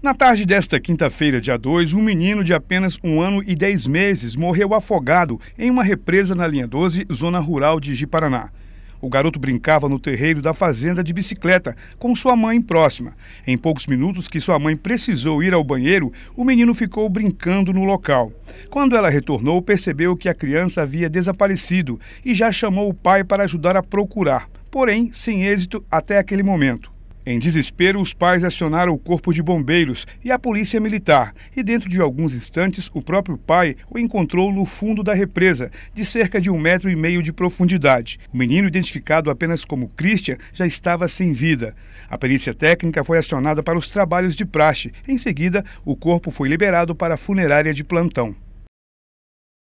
Na tarde desta quinta-feira, dia 2, um menino de apenas um ano e dez meses morreu afogado em uma represa na linha 12, zona rural de Ji-Paraná. O garoto brincava no terreiro da fazenda de bicicleta, com sua mãe próxima. Em poucos minutos que sua mãe precisou ir ao banheiro, o menino ficou brincando no local. Quando ela retornou, percebeu que a criança havia desaparecido e já chamou o pai para ajudar a procurar, porém sem êxito até aquele momento. Em desespero, os pais acionaram o corpo de bombeiros e a polícia militar, e dentro de alguns instantes, o próprio pai o encontrou no fundo da represa, de cerca de um metro e meio de profundidade. O menino, identificado apenas como Christian, já estava sem vida. A perícia técnica foi acionada para os trabalhos de praxe. Em seguida, o corpo foi liberado para a funerária de plantão.